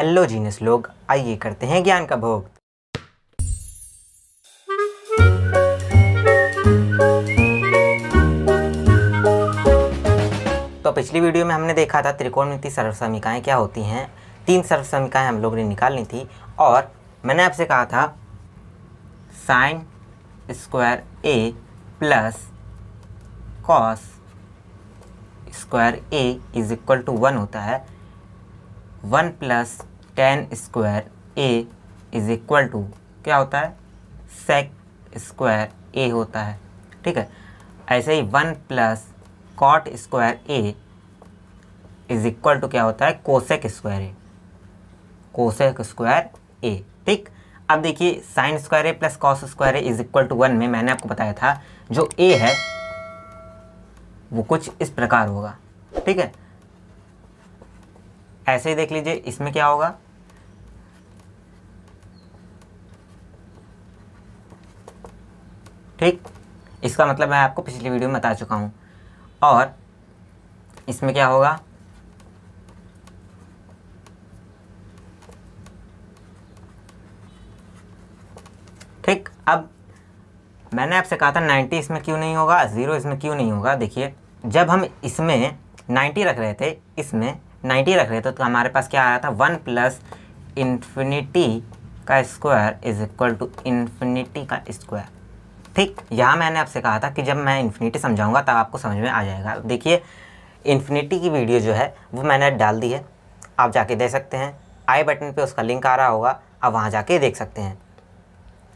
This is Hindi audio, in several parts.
हेलो जीनस लोग आइए करते हैं ज्ञान का भोग तो पिछली वीडियो में हमने देखा था त्रिकोणमिति सर्वसमिकाएँ क्या होती हैं तीन सर्वसमिकाएं हम लोग ने निकालनी थी और मैंने आपसे कहा था sine square A plus cos square A is equal to one होता है one plus tan square A is equal to क्या होता है सेक स्क्वायर ए होता है ठीक है ऐसे ही one plus cot square A is equal to क्या होता है cosec square A cosec square A ठीक अब देखिए sine square A plus cos square A is equal to one में मैंने आपको बताया था जो ए है वो कुछ इस प्रकार होगा ठीक है ऐसे ही देख लीजिए इसमें क्या होगा ठीक इसका मतलब मैं आपको पिछली वीडियो में बता चुका हूँ और इसमें क्या होगा ठीक अब मैंने आपसे कहा था 90 इसमें क्यों नहीं होगा ज़ीरो इसमें क्यों नहीं होगा देखिए जब हम इसमें 90 रख रहे थे इसमें 90 रख रहे थे तो हमारे पास क्या आ रहा था वन प्लस इन्फिनिटी का square is equal to infinity का स्क्वायर ठीक यहाँ मैंने आपसे कहा था कि जब मैं इन्फिनिटी समझाऊंगा तब आपको समझ में आ जाएगा देखिए इन्फिनिटी की वीडियो जो है वो मैंने डाल दी है आप जाके दे सकते हैं आई बटन पे उसका लिंक आ रहा होगा आप वहाँ जाके देख सकते हैं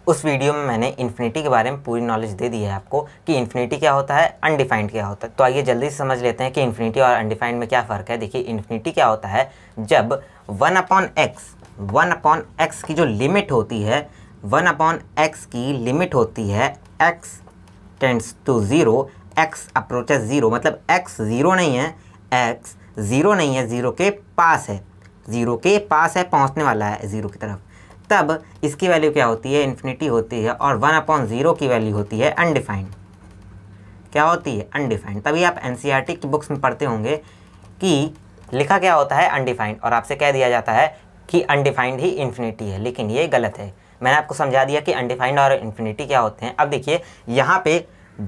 उस वीडियो में मैंने इन्फिनिटी के बारे में पूरी नॉलेज दे दी है आपको कि इन्फिनिटी क्या होता है अनडिफाइंड क्या होता है तो आइए जल्दी से समझ लेते हैं कि इन्फिनिटी और अनडिफाइंड में क्या फ़र्क है देखिए इन्फिनिटी क्या होता है जब one upon x one upon x की जो लिमिट होती है वन अपॉन एक्स की लिमिट होती है x tends to zero x approaches zero मतलब एक्स ज़ीरो नहीं है एक्स ज़ीरो नहीं है ज़ीरो के पास है ज़ीरो के पास है पहुंचने वाला है ज़ीरो की तरफ तब इसकी वैल्यू क्या होती है इन्फिनिटी होती है और वन अपॉन ज़ीरो की वैल्यू होती है अनडिफाइंड क्या होती है अनडिफाइंड तभी आप एन e की बुक्स में पढ़ते होंगे कि लिखा क्या होता है अनडिफाइंड और आपसे कह दिया जाता है कि अनडिफाइंड ही इन्फिनिटी है लेकिन ये गलत है मैंने आपको समझा दिया कि अनडिफाइंड और इन्फिनिटी क्या होते हैं अब देखिए यहाँ पे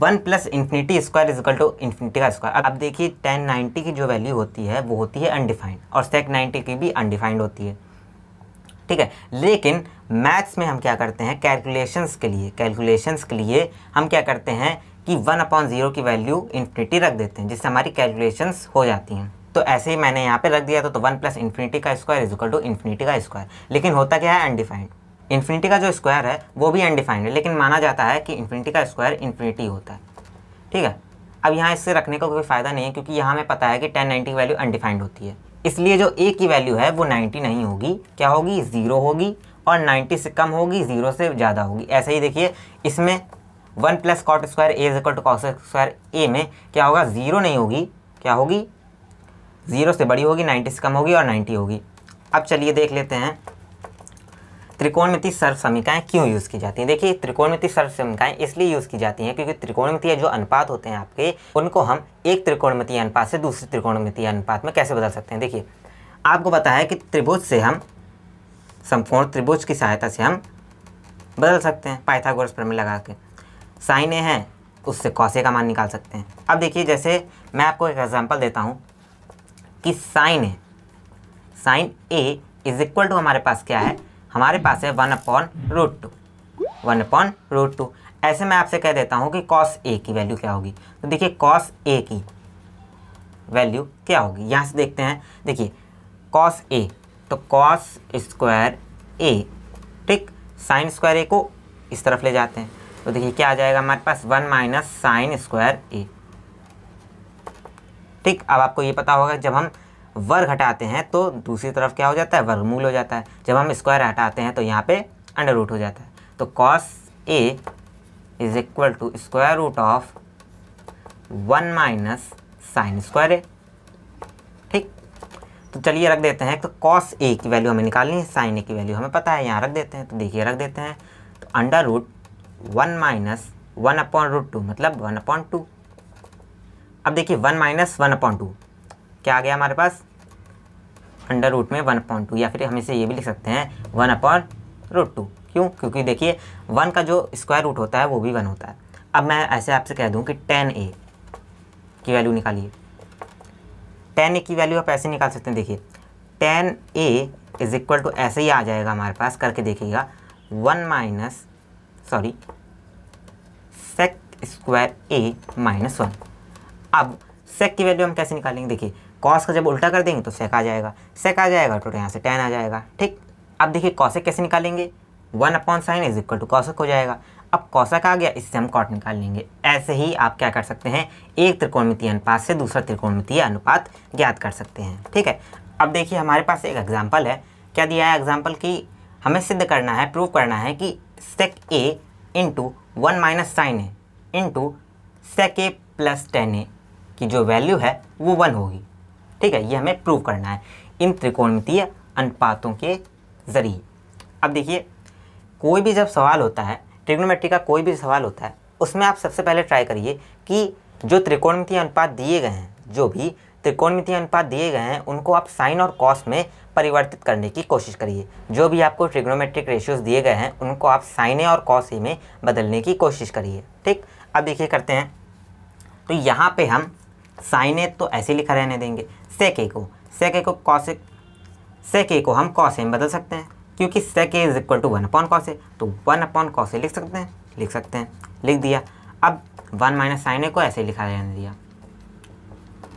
one plus infinity square is equal to infinity का स्क्वायर अब देखिए टेन नाइन्टी की जो वैल्यू होती है वो होती है अनडिफाइंड और सेक नाइन्टी की भी अनडिफाइंड होती है ठीक है लेकिन मैथ्स में हम क्या करते हैं कैलकुलेशंस के लिए कैलकुलेशंस के लिए हम क्या करते हैं कि वन अपॉन ज़ीरो की वैल्यू इन्फिनिटी रख देते हैं जिससे हमारी कैलकुलेशंस हो जाती हैं तो ऐसे ही मैंने यहाँ पे रख दिया तो वन प्लस इन्फिनिटी का स्क्वायर इज टू इन्फिनिटी का स्क्वायर लेकिन होता क्या है अनडिफाइंड इन्फिनिटी का जो स्क्वायर है वो भी अनडिफाइंड है लेकिन माना जाता है कि इन्फिनिटी का स्क्वायर इन्फिनिटी होता है ठीक है अब यहाँ इससे रखने का कोई फ़ायदा नहीं है क्योंकि यहाँ हमें पता है कि टेन नाइन्टी की वैल्यू अनडिफाइंड होती है इसलिए जो ए की वैल्यू है वो नाइन्टी नहीं होगी क्या होगी ज़ीरो होगी और नाइन्टी से कम होगी ज़ीरो से ज़्यादा होगी ऐसे ही देखिए इसमें one plus cot square A is equal to cos square A में क्या होगा ज़ीरो नहीं होगी क्या होगी ज़ीरो से बड़ी होगी नाइन्टी से कम होगी और नाइन्टी होगी अब चलिए देख लेते हैं त्रिकोणमिति सर्व समिकाएँ क्यों यूज़ की जाती हैं देखिए त्रिकोणमिति सर्व समिकाएँ इसलिए यूज़ की जाती हैं क्योंकि त्रिकोणमितीय जो अनुपात होते हैं आपके उनको हम एक त्रिकोणमितीय अनुपात से दूसरे त्रिकोणमितीय अनुपात में कैसे बदल सकते हैं देखिए आपको पता है कि त्रिभुज से हम समकोण त्रिभुज की सहायता से हम बदल सकते हैं पाइथागोरस प्रमेय लगा के साइन ए है उससे कौसे का मान निकाल सकते हैं अब देखिए जैसे मैं आपको एक एग्जाम्पल देता हूँ कि sine A sine A is equal to हमारे पास क्या है हमारे पास है one upon root two one upon root two ऐसे मैं आपसे कह देता हूँ कि कॉस ए की वैल्यू क्या होगी तो देखिए कॉस ए की वैल्यू क्या होगी यहाँ से देखते हैं देखिए कॉस ए तो कॉस स्क्वायर ए ठीक साइन स्क्वायर ए को इस तरफ ले जाते हैं तो देखिए क्या आ जाएगा हमारे पास one minus sine square A ठीक अब आपको ये पता होगा जब हम वर्ग हटाते हैं तो दूसरी तरफ क्या हो जाता है वर्गमूल हो जाता है जब हम स्क्वायर हटाते हैं तो यहाँ पे अंडर रूट हो जाता है तो cos A is equal to square root of one minus sine square A ठीक तो चलिए रख देते हैं तो कॉस ए की वैल्यू हमें निकालनी है साइन ए की वैल्यू हमें पता है यहाँ रख देते हैं तो देखिए रख देते हैं तो under root one minus one upon root two मतलब वन अपॉइंट टू अब देखिए one minus one upon two क्या आ गया हमारे पास अंडर रूट में वन अपॉइंट टू या फिर हम इसे ये भी लिख सकते हैं वन अपॉन रूट टू क्यों क्योंकि देखिए वन का जो स्क्वायर रूट होता है वो भी वन होता है अब मैं ऐसे आपसे कह दूँ कि टेन ए की वैल्यू निकालिए टेन ए की वैल्यू आप ऐसे निकाल सकते हैं देखिए tan A is equal to ऐसे ही आ जाएगा हमारे पास करके देखिएगा one minus sorry sec square A minus one अब सेक की वैल्यू हम कैसे निकालेंगे देखिए कॉस का जब उल्टा कर देंगे तो सेक आ जाएगा सेक आ जाएगा तो यहाँ से टेन आ जाएगा ठीक अब देखिए कौशक कैसे निकालेंगे one upon sine is equal to cosec हो जाएगा अब कौशक आ गया इससे हम कॉट निकाल लेंगे ऐसे ही आप क्या कर सकते हैं एक त्रिकोणमितीय अनुपात से दूसरा त्रिकोणमितीय अनुपात ज्ञात कर सकते हैं ठीक है अब देखिए हमारे पास एक एग्जाम्पल है क्या दिया है एग्जाम्पल कि हमें सिद्ध करना है प्रूव करना है कि sec A into one minus sine A into sec A plus tan A की जो वैल्यू है वो वन होगी ठीक है ये हमें प्रूव करना है इन त्रिकोणमितीय अनुपातों के ज़रिए अब देखिए कोई भी जब सवाल होता है ट्रिग्नोमेट्री का कोई भी सवाल होता है उसमें आप सबसे पहले ट्राई करिए कि जो त्रिकोणमितीय अनुपात दिए गए हैं जो भी त्रिकोणमितीय अनुपात दिए गए हैं उनको आप साइन और कॉस में परिवर्तित करने की कोशिश करिए जो भी आपको ट्रिग्नोमेट्रिक रेशियोज दिए गए हैं उनको आप साइने और कॉस में बदलने की कोशिश करिए ठीक अब देखिए करते हैं तो यहाँ पे हम साइन ए तो ऐसे लिखा रहने देंगे सेक ए को सेक ए को कॉस सेक ए को हम कॉस ए में बदल सकते हैं क्योंकि sec A is equal to one upon cos A तो वन अपॉन कॉस ए लिख सकते हैं लिख सकते हैं लिख दिया अब वन माइनस साइन ए को ऐसे लिखा रहने दिया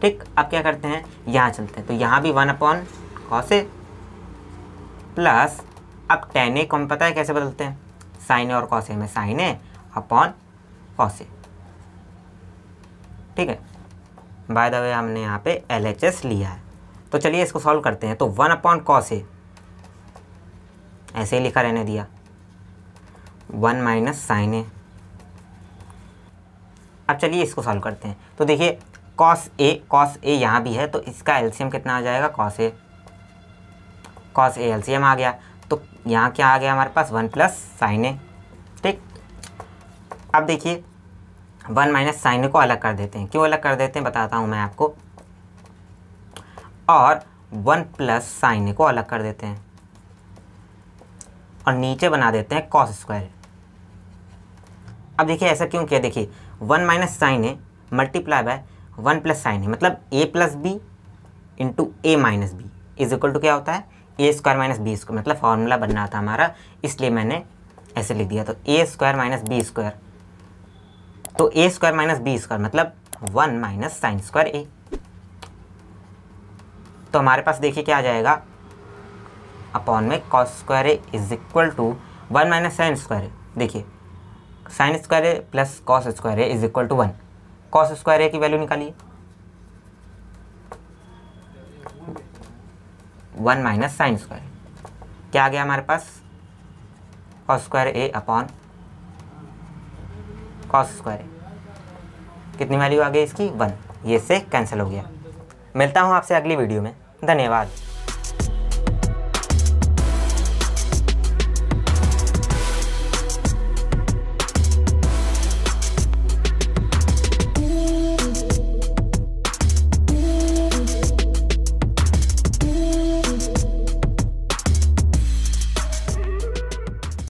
ठीक अब क्या करते हैं यहाँ चलते हैं तो यहाँ भी one upon cos A plus अब टेन ए को हम पता है कैसे बदलते हैं साइन ए और कॉस ए में sine A upon cos A ठीक है बाय द वे हमने यहाँ पे एल एच एस लिया है तो चलिए इसको सॉल्व करते हैं तो वन अपॉन कॉस ए ऐसे ही लिखा रहने दिया वन माइनस साइन ए अब चलिए इसको सॉल्व करते हैं तो देखिए कॉस ए कॉस ए यहाँ भी है तो इसका एलसीएम कितना आ जाएगा cos A cos A LCM आ गया तो यहाँ क्या आ गया हमारे पास वन प्लस साइन ए ठीक अब देखिए वन माइनस साइन को अलग कर देते हैं क्यों अलग कर देते हैं बताता हूँ मैं आपको और वन प्लस साइन को अलग कर देते हैं और नीचे बना देते हैं कॉस स्क्वायर अब देखिए ऐसा क्यों किया देखिए वन माइनस साइन है multiply by one plus sine है मतलब A plus B into A minus B is equal to क्या होता है A square minus B square मतलब फॉर्मूला बनना था हमारा इसलिए मैंने ऐसे लिख दिया तो A square minus B square तो A square minus B square मतलब one minus sine square A तो हमारे पास देखिए क्या आ जाएगा अपॉन में cos square A is equal to one minus sine square A देखिए sine square A plus cos square A is equal to one cos square A की वैल्यू निकालिए वन माइनस साइन स्क्वायर क्या आ गया हमारे पास cos square A upon cos square कितनी वैल्यू आ गई इसकी वन ये इससे कैंसिल हो गया मिलता हूँ आपसे अगली वीडियो में धन्यवाद